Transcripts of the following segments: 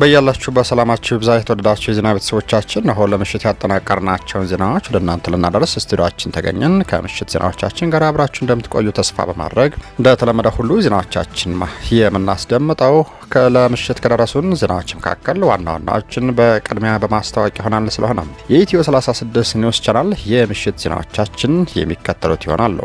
በያላችሁ በሰላማችሁ ብዛ የተወደዳችሁ የዜና ቤተሰቦቻችን፣ እነሆ ለምሽት ያጠናቀርናቸውን ዜናዎች ወደ እናንተ ልናደርስ ስቱዲዮችን ተገኘን። ከምሽት ዜናዎቻችን ጋር አብራችሁ እንደምትቆዩ ተስፋ በማድረግ እንደተለመደ ሁሉ ዜናዎቻችን የምናስደምጠው ለምሽት ከደረሱን ዜናዎች መካከል ዋና ዋናዎችን በቅድሚያ በማስታወቅ ይሆናል። ስለሆነም የኢትዮ 36 ኒውስ ቻናል የምሽት ዜናዎቻችን የሚከተሉት ይሆናሉ።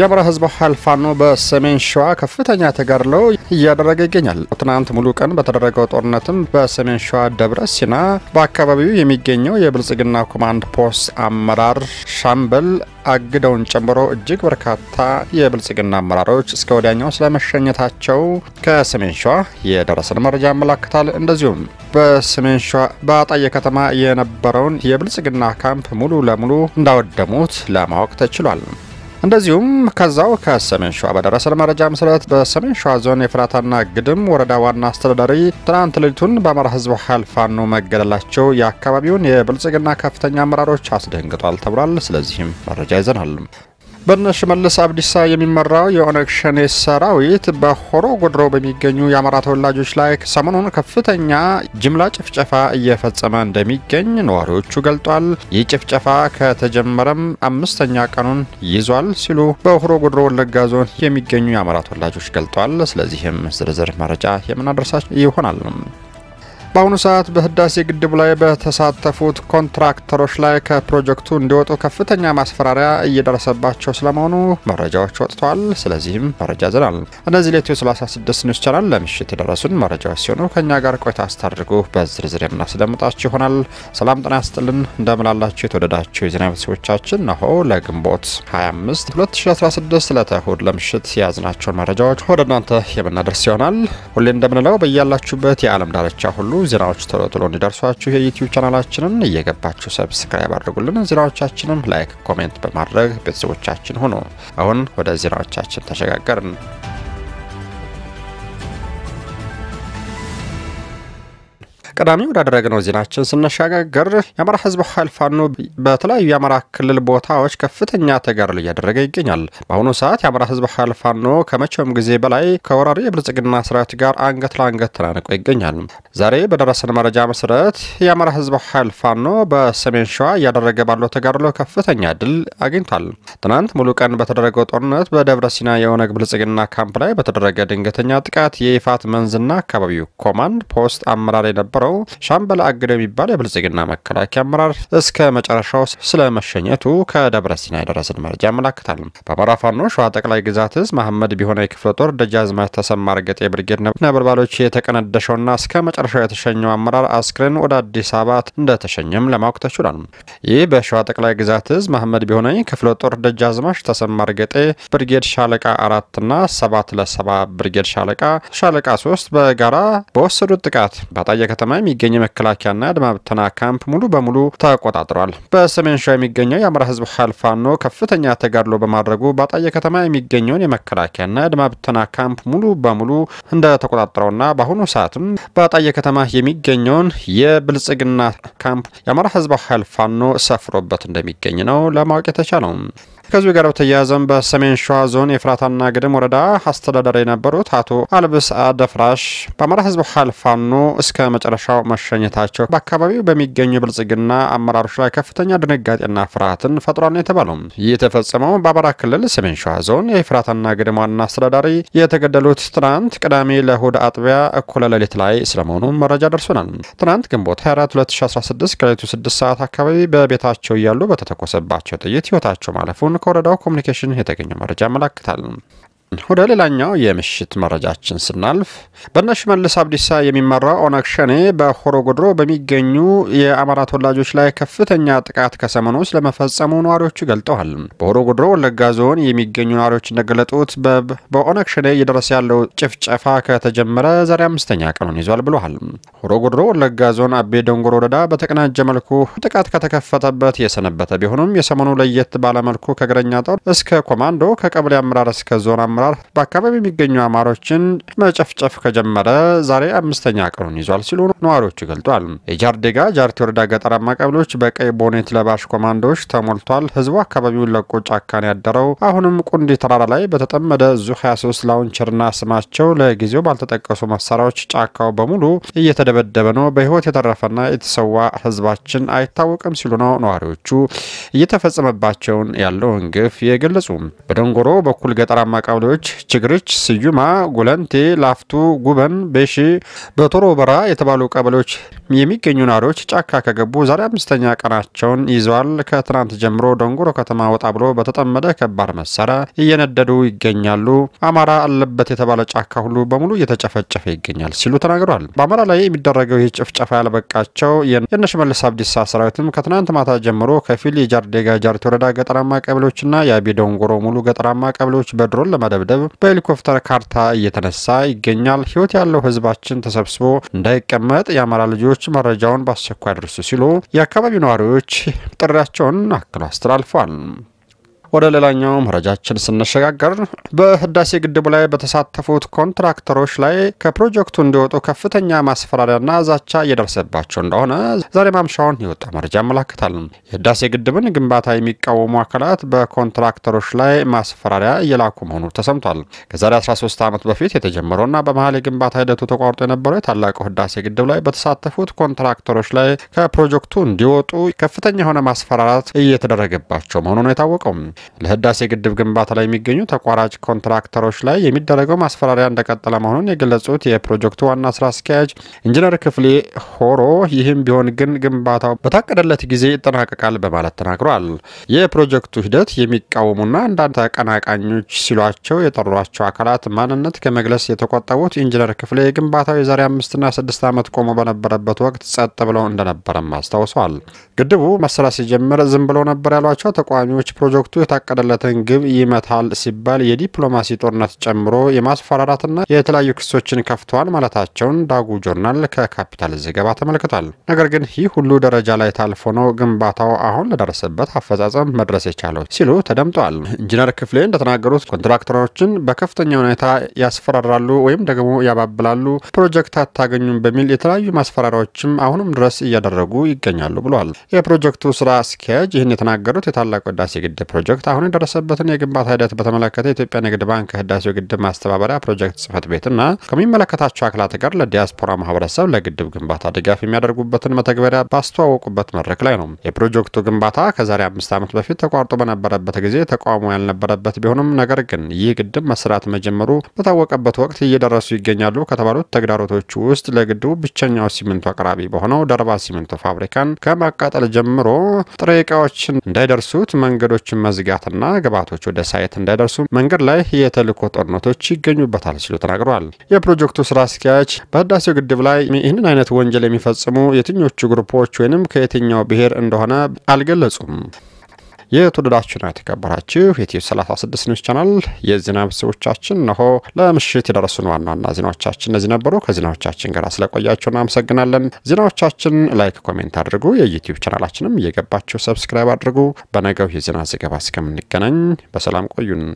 የአማራ ህዝብ ኃይል ፋኖ በሰሜን ሸዋ ከፍተኛ ተጋድሎ እያደረገ ይገኛል። ትናንት ሙሉ ቀን በተደረገው ጦርነትም በሰሜን ሸዋ ደብረ ሲና በአካባቢው የሚገኘው የብልጽግና ኮማንድ ፖስት አመራር ሻምበል አግደውን ጨምሮ እጅግ በርካታ የብልጽግና አመራሮች እስከ ወዲያኛው ስለመሸኘታቸው ከሰሜን ሸዋ የደረሰን መረጃ ያመላክታል። እንደዚሁም በሰሜን ሸዋ በአጣየ ከተማ የነበረውን የብልጽግና ካምፕ ሙሉ ለሙሉ እንዳወደሙት ለማወቅ ተችሏል። እንደዚሁም ከዛው ከሰሜን ሸዋ በደረሰ መረጃ መሰረት በሰሜን ሸዋ ዞን የፍራታና ግድም ወረዳ ዋና አስተዳዳሪ ትናንት ሌሊቱን በአማራ ህዝብ ኃይል ፋኖ መገደላቸው የአካባቢውን የብልጽግና ከፍተኛ አመራሮች አስደንግጧል ተብሏል። ስለዚህም መረጃ ይዘናል። በነ ሽመልስ አብዲሳ የሚመራው የኦነግ ሸኔ ሰራዊት በሆሮ ጉድሮ በሚገኙ የአማራ ተወላጆች ላይ ሰሞኑን ከፍተኛ ጅምላ ጭፍጨፋ እየፈጸመ እንደሚገኝ ነዋሪዎቹ ገልጧል። ይህ ጭፍጨፋ ከተጀመረም አምስተኛ ቀኑን ይዟል ሲሉ በሆሮ ጉድሮ ወለጋ ዞን የሚገኙ የአማራ ተወላጆች ገልጧል። ስለዚህም ዝርዝር መረጃ የምናደርሳቸው ይሆናል። በአሁኑ ሰዓት በህዳሴ ግድቡ ላይ በተሳተፉት ኮንትራክተሮች ላይ ከፕሮጀክቱ እንዲወጡ ከፍተኛ ማስፈራሪያ እየደረሰባቸው ስለመሆኑ መረጃዎች ወጥተዋል። ስለዚህም መረጃ ዘናል። እነዚህ ለኢትዮ 36 ኒውስ ቻናል ለምሽት የደረሱን መረጃዎች ሲሆኑ ከእኛ ጋር ቆይታ አስታድርጉ በዝርዝር የምናስደምጣችሁ ይሆናል። ሰላም ጤና ያስጥልን። እንደምናላችሁ የተወደዳችሁ የዜና ቤተሰቦቻችን ነሆ ለግንቦት 25 2016 ዕለተ እሁድ ለምሽት የያዝናቸውን መረጃዎች ወደ እናንተ የምናደርስ ይሆናል። ሁሌ እንደምንለው በያላችሁበት የዓለም ዳርቻ ሁሉ ዜናዎች ቶሎ ቶሎ እንዲደርሷችሁ የዩቲዩብ ቻናላችንን እየገባችሁ ሰብስክራይብ አድርጉልን። ዜናዎቻችንም ላይክ፣ ኮሜንት በማድረግ ቤተሰቦቻችን ሁኑ። አሁን ወደ ዜናዎቻችን ተሸጋገርን። ቀዳሚ ወዳደረግነው ዜናችን ስንሸጋገር የአማራ ህዝብ ኃይል ፋኖ በተለያዩ የአማራ ክልል ቦታዎች ከፍተኛ ተጋድሎ እያደረገ ይገኛል። በአሁኑ ሰዓት የአማራ ህዝብ ኃይል ፋኖ ከመቼውም ጊዜ በላይ ከወራሪ የብልጽግና ስርዓት ጋር አንገት ለአንገት ተናንቆ ይገኛል። ዛሬ በደረሰን መረጃ መሰረት የአማራ ህዝብ ኃይል ፋኖ በሰሜን ሸዋ እያደረገ ባለው ተጋድሎ ከፍተኛ ድል አግኝቷል። ትናንት ሙሉ ቀን በተደረገው ጦርነት በደብረ ሲና የኦነግ ብልጽግና ካምፕ ላይ በተደረገ ድንገተኛ ጥቃት የይፋት መንዝና አካባቢው ኮማንድ ፖስት አመራር የነበረው ያለው ሻምበል አግደ የሚባል የብልጽግና መከላከያ አመራር እስከ መጨረሻው ስለመሸኘቱ ከደብረ ሲና የደረሰን መረጃ ያመላክታል። በአማራ ፋኖ ሸዋ ጠቅላይ ግዛት እዝ መሐመድ ቢሆነ የክፍለ ጦር ደጃዝማች ተሰማ እርገጤ ብርጌድ ነበልባሎች የተቀነደሸውና እስከ መጨረሻው የተሸኘው አመራር አስክሬን ወደ አዲስ አበባ እንደተሸኘም ለማወቅ ተችሏል። ይህ በሸዋ ጠቅላይ ግዛት እዝ መሐመድ ቢሆነ ክፍለ ጦር ደጃዝማች ተሰማ እርገጤ ብርጌድ ሻለቃ አራትና ሰባት ለሰባ ብርጌድ ሻለቃ ሻለቃ ሶስት በጋራ በወሰዱት ጥቃት በአጣየ ከተማ ከተማ የሚገኝ የመከላከያና አድማ ብተና ካምፕ ሙሉ በሙሉ ተቆጣጥሯል። በሰሜን ሸዋ የሚገኘው የአማራ ህዝብ ኃይል ፋኖ ከፍተኛ ተጋድሎ በማድረጉ በአጣየ ከተማ የሚገኘውን የመከላከያና አድማ ብተና ካምፕ ሙሉ በሙሉ እንደተቆጣጠረውና በአሁኑ ሰዓትም በአጣየ ከተማ የሚገኘውን የብልጽግና ካምፕ የአማራ ህዝብ ኃይል ፋኖ ሰፍሮበት እንደሚገኝ ነው ለማወቅ የተቻለው። ከዚሁ ጋር በተያያዘም በሰሜን ሸዋ ዞን የፍራታና ግድም ወረዳ አስተዳዳሪ የነበሩት አቶ አልብስ አደፍራሽ በአማራ ህዝብ ሀልፋኖ እስከ መጨረሻው መሸኘታቸው በአካባቢው በሚገኙ ብልጽግና አመራሮች ላይ ከፍተኛ ድንጋጤና ፍርሃትን ፈጥሯል ነው የተባለው። ይህ የተፈጸመው በአማራ ክልል ሰሜን ሸዋ ዞን የፍራታና ግድም ዋና አስተዳዳሪ የተገደሉት ትናንት ቅዳሜ ለእሁድ አጥቢያ እኩለ ሌሊት ላይ ስለመሆኑ መረጃ ደርሶናል። ትናንት ግንቦት 24 2016 ከሌቱ 6 ሰዓት አካባቢ በቤታቸው እያሉ በተተኮሰባቸው ጥይት ህይወታቸው ማለፉን ከወረዳው ኮሚኒኬሽን የተገኘው መረጃ ያመላክታል። ወደ ሌላኛው የምሽት መረጃችን ስናልፍ በእነ ሽመልስ አብዲሳ የሚመራው ኦነግ ሸኔ በሆሮ ጉድሮ በሚገኙ የአማራ ተወላጆች ላይ ከፍተኛ ጥቃት ከሰሞኑ ስለመፈጸሙ ነዋሪዎቹ ገልጠዋል። በሆሮ ጉድሮ ወለጋ ዞን የሚገኙ ነዋሪዎች እንደገለጡት በኦነግ ሸኔ እየደረሰ ያለው ጭፍጨፋ ከተጀመረ ዛሬ አምስተኛ ቀኑን ይዟል ብለዋል። ሆሮ ጉድሮ ወለጋ ዞን አቤ ደንጎሮ ወረዳ በተቀናጀ መልኩ ጥቃት ከተከፈተበት የሰነበተ ቢሆንም የሰሞኑ ለየት ባለመልኩ ከእግረኛ ጦር እስከ ኮማንዶ ከቀበሌ አመራር እስከ ዞን አመራር በአካባቢ የሚገኙ አማሮችን መጨፍጨፍ ከጀመረ ዛሬ አምስተኛ ቀኑን ይዟል ሲሉ ነዋሪዎቹ ገልጧል። የጃርዴጋ ጃርቲ ወረዳ ገጠራማ ቀበሌዎች በቀይ ቦኔት ለባሽ ኮማንዶዎች ተሞልቷል። ህዝቡ አካባቢውን ለቆ ጫካን ያደረው አሁንም ቁንዲ ተራራ ላይ በተጠመደ ዙ 23 ላውንቸርና ስማቸው ለጊዜው ባልተጠቀሱ መሳሪያዎች ጫካው በሙሉ እየተደበደበ ነው። በህይወት የተረፈና የተሰዋ ህዝባችን አይታወቅም ሲሉ ነው ነዋሪዎቹ እየተፈጸመባቸውን ያለውን ግፍ የገለጹ። በደንጎሮ በኩል ገጠራማ ቀበሌ ተማሪዎች ችግርች፣ ስዩማ፣ ጉለንቴ፣ ላፍቱ፣ ጉበን፣ ቤሺ፣ በቶሮ በራ የተባሉ ቀበሌዎች የሚገኙ ነዋሪዎች ጫካ ከገቡ ዛሬ አምስተኛ ቀናቸውን ይዘዋል። ከትናንት ጀምሮ ደንጎሮ ከተማ ወጣ ብሎ በተጠመደ ከባድ መሳሪያ እየነደዱ ይገኛሉ። አማራ አለበት የተባለ ጫካ ሁሉ በሙሉ እየተጨፈጨፈ ይገኛል ሲሉ ተናግሯል። በአማራ ላይ የሚደረገው ይህ ጭፍጨፋ ያልበቃቸው መለስ አብዲሳ ሰራዊትም ከትናንት ማታ ጀምሮ ከፊል የጃርዴጋ ጃርት ወረዳ ገጠራማ ቀበሌዎችና የአቢ ደንጎሮ ሙሉ ገጠራማ ቀበሌዎች በድሮን ለማደ በመደብደብ በሄሊኮፕተር ካርታ እየተነሳ ይገኛል። ህይወት ያለው ህዝባችን ተሰብስቦ እንዳይቀመጥ የአማራ ልጆች መረጃውን በአስቸኳይ አድርሱ ሲሉ የአካባቢው ነዋሪዎች ጥሪያቸውን አክሎ አስተላልፏል። ወደ ሌላኛው መረጃችን ስንሸጋገር በህዳሴ ግድቡ ላይ በተሳተፉት ኮንትራክተሮች ላይ ከፕሮጀክቱ እንዲወጡ ከፍተኛ ማስፈራሪያና ዛቻ እየደረሰባቸው እንደሆነ ዛሬ ማምሻውን የወጣ መረጃ ያመላክታል። የህዳሴ ግድብን ግንባታ የሚቃወሙ አካላት በኮንትራክተሮች ላይ ማስፈራሪያ እየላኩ መሆኑ ተሰምቷል። ከዛሬ 13 ዓመት በፊት የተጀመረውና በመሀል የግንባታ ሂደቱ ተቋርጦ የነበረው የታላቁ ህዳሴ ግድብ ላይ በተሳተፉት ኮንትራክተሮች ላይ ከፕሮጀክቱ እንዲወጡ ከፍተኛ የሆነ ማስፈራራት እየተደረገባቸው መሆኑ ነው የታወቀው። ለህዳሴ ግድብ ግንባታ ላይ የሚገኙ ተቋራጭ ኮንትራክተሮች ላይ የሚደረገው ማስፈራሪያ እንደቀጠለ መሆኑን የገለጹት የፕሮጀክቱ ዋና ስራ አስኪያጅ ኢንጂነር ክፍሌ ሆሮ ይህም ቢሆን ግን ግንባታው በታቀደለት ጊዜ ይጠናቀቃል በማለት ተናግሯል። የፕሮጀክቱ ሂደት የሚቃወሙና አንዳንድ ተቀናቃኞች ሲሏቸው የጠሯቸው አካላት ማንነት ከመግለጽ የተቆጠቡት ኢንጂነር ክፍሌ ግንባታው የዛሬ አምስትና ስድስት ዓመት ቆሞ በነበረበት ወቅት ጸጥ ብለው እንደነበረም አስታውሷል። ግድቡ መሰራት ሲጀምር ዝም ብለው ነበር ያሏቸው ተቃዋሚዎች ፕሮጀክቱ የታቀደለትን ግብ ይመታል ሲባል የዲፕሎማሲ ጦርነት ጨምሮ የማስፈራራትና የተለያዩ ክሶችን ከፍተዋል ማለታቸውን ዳጉ ጆርናል ከካፒታል ዘገባ ተመልክቷል። ነገር ግን ይህ ሁሉ ደረጃ ላይ ታልፎ ነው ግንባታው አሁን ለደረሰበት አፈጻጸም መድረስ የቻለው ሲሉ ተደምጧል። ኢንጂነር ክፍሌ እንደተናገሩት ኮንትራክተሮችን በከፍተኛ ሁኔታ ያስፈራራሉ ወይም ደግሞ ያባብላሉ፣ ፕሮጀክት አታገኙም በሚል የተለያዩ ማስፈራሪያዎችም አሁንም ድረስ እያደረጉ ይገኛሉ ብሏል። የፕሮጀክቱ ስራ አስኪያጅ ይህን የተናገሩት የታላቁ ህዳሴ ግድብ ፕሮጀክት ፕሮጀክት አሁን የደረሰበትን የግንባታ ሂደት በተመለከተ የኢትዮጵያ ንግድ ባንክ ህዳሴው ግድብ ማስተባበሪያ ፕሮጀክት ጽህፈት ቤትና ከሚመለከታቸው አካላት ጋር ለዲያስፖራ ማህበረሰብ ለግድብ ግንባታ ድጋፍ የሚያደርጉበትን መተግበሪያ ባስተዋወቁበት መድረክ ላይ ነው። የፕሮጀክቱ ግንባታ ከዛሬ አምስት ዓመት በፊት ተቋርጦ በነበረበት ጊዜ ተቃውሞ ያልነበረበት ቢሆንም ነገር ግን ይህ ግድብ መስራት መጀመሩ በታወቀበት ወቅት እየደረሱ ይገኛሉ ከተባሉት ተግዳሮቶች ውስጥ ለግድቡ ብቸኛው ሲሚንቶ አቅራቢ በሆነው ደርባ ሲሚንቶ ፋብሪካን ከማቃጠል ጀምሮ ጥሬ እቃዎችን እንዳይደርሱት መንገዶችን መዝጋ ስጋትና ግብዓቶች ወደ ሳይት እንዳይደርሱ መንገድ ላይ የተልእኮ ጦርነቶች ይገኙበታል ሲሉ ተናግረዋል። የፕሮጀክቱ ስራ አስኪያጅ በህዳሴው ግድብ ላይ ይህንን አይነት ወንጀል የሚፈጽሙ የትኞቹ ግሩፖች ወይንም ከየትኛው ብሔር እንደሆነ አልገለጹም። የተወደዳችሁና የተከበራችሁ የኢትዮ 36 ኒውስ ቻናል የዜና ቤተሰቦቻችን እነሆ ለምሽት የደረሱን ዋና ዋና ዜናዎቻችን እነዚህ ነበሩ። ከዜናዎቻችን ጋር ስለቆያችሁ እናመሰግናለን። ዜናዎቻችን ላይክ፣ ኮሜንት አድርጉ። የዩቲዩብ ቻናላችንም እየገባችሁ ሰብስክራይብ አድርጉ። በነገው የዜና ዘገባ እስከምንገናኝ በሰላም ቆዩን።